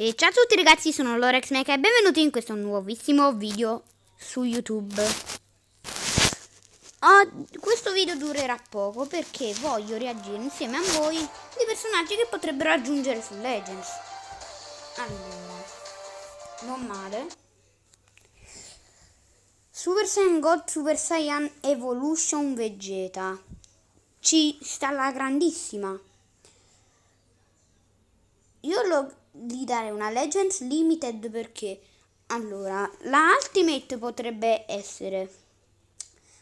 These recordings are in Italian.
E ciao a tutti ragazzi, sono Lorex Mecha e benvenuti in questo nuovissimo video su YouTube. Oh, questo video durerà poco perché voglio reagire insieme a voi di personaggi che potrebbero aggiungere su Legends. Allora, non male. Super Saiyan God Super Saiyan Evolution Vegeta. Ci sta la grandissima. Io lo di dare una Legends Limited perché allora, la Ultimate potrebbe essere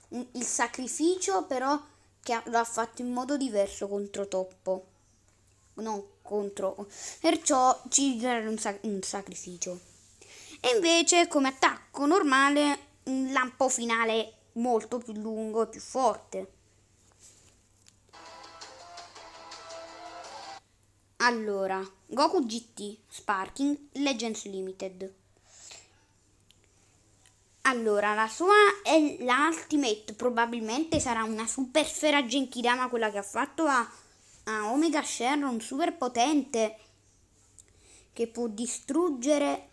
il sacrificio però che l'ha fatto in modo diverso contro Toppo. No, contro. Perciò ci darà un, un sacrificio. E invece come attacco normale un lampo finale molto più lungo e più forte. Allora, Goku GT Sparking Legends Limited. Allora, la sua è la Ultimate, probabilmente sarà una super sfera Genkidama quella che ha fatto a, a Omega Sherron, super potente, che può distruggere,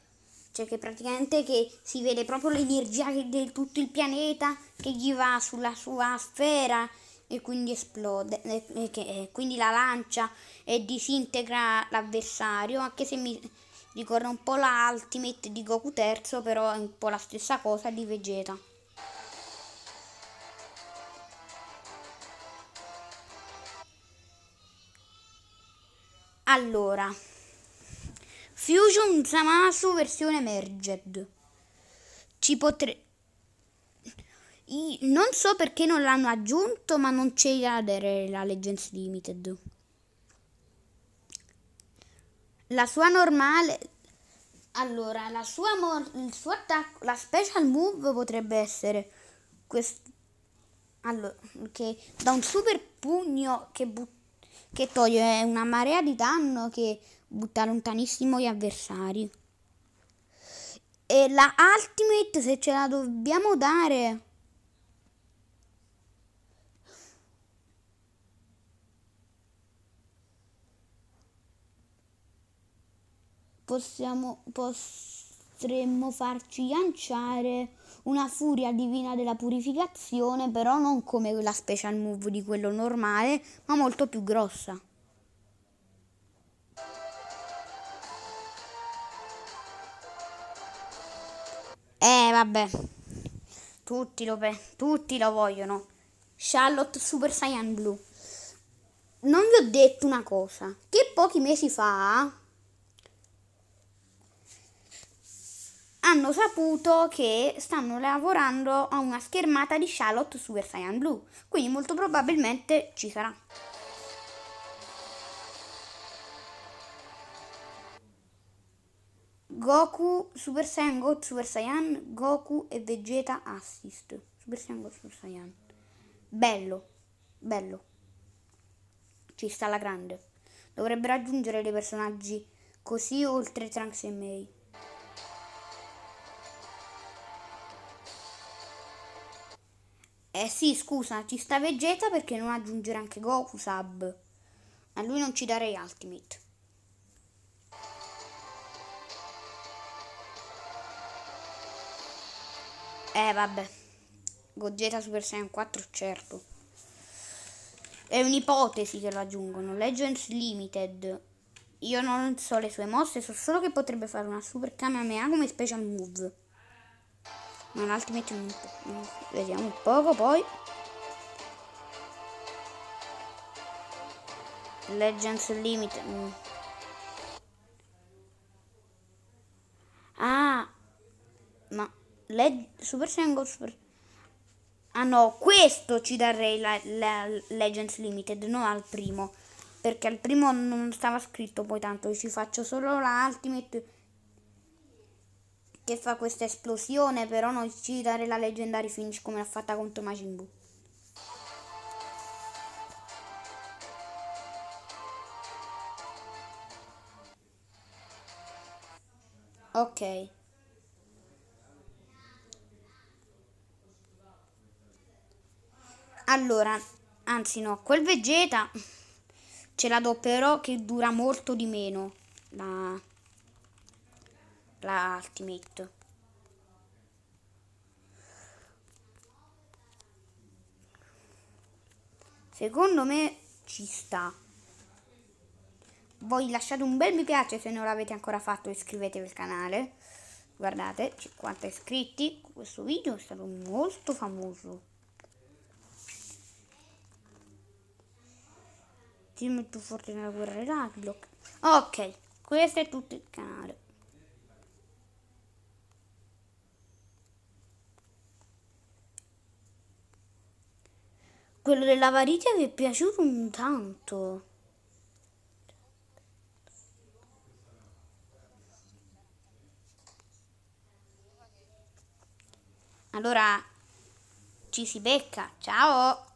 cioè che praticamente che si vede proprio l'energia di tutto il pianeta che gli va sulla sua sfera, e quindi esplode, e, che, quindi la lancia e disintegra l'avversario, anche se mi ricorda un po' la Ultimate di Goku terzo, però è un po' la stessa cosa di Vegeta. Allora, Fusion Zamasu versione Merged. Ci potrebbe non so perché non l'hanno aggiunto, ma non c'era la Legends Limited. La sua normale... Allora, la sua, il suo attacco, la special move potrebbe essere questo... Allora, che da un super pugno che, but- che toglie una marea di danno che butta lontanissimo gli avversari. E la ultimate se ce la dobbiamo dare... possiamo, potremmo farci lanciare una furia divina della purificazione, però non come la special move di quello normale, ma molto più grossa. Eh vabbè, tutti lo, tutti lo vogliono. Charlotte Super Saiyan Blue non vi ho detto una cosa, che pochi mesi fa hanno saputo che stanno lavorando a una schermata di Charlotte Super Saiyan Blue, quindi molto probabilmente ci sarà. Goku, Super Saiyan God, Super Saiyan, Goku e Vegeta Assist. Super Saiyan God, Super Saiyan. Bello, bello. Ci sta la grande. Dovrebbero aggiungere dei personaggi così oltre Trunks e Mei. Eh sì, scusa, ci sta Vegeta perché non aggiungere anche Goku Sub. A lui non ci darei Ultimate. Eh vabbè. Gogeta Super Saiyan 4 certo. È un'ipotesi che lo aggiungono. Legends Limited. Io non so le sue mosse, so solo che potrebbe fare una Super Kamehameha come special move non altrimenti un po'. vediamo un poco poi Legends Limit mm. ah ma Leg Super Saiyan Super ah no questo ci darei la, la Legends Limited non al primo perché al primo non stava scritto poi tanto ci faccio solo la Ultimate che fa questa esplosione, però non ci dare la leggendaria finish come l'ha fatta contro Majin Buu. Ok. Allora, anzi no, quel Vegeta ce la do però che dura molto di meno. La la Secondo me ci sta. Voi lasciate un bel mi piace se non l'avete ancora fatto, iscrivetevi al canale. Guardate, 50 iscritti, questo video è stato molto famoso. Ti metto forte nella guerra Ragnarok. Ok, questo è tutto il canale. Quello della dell'avarizia vi è piaciuto un tanto. Allora, ci si becca. Ciao!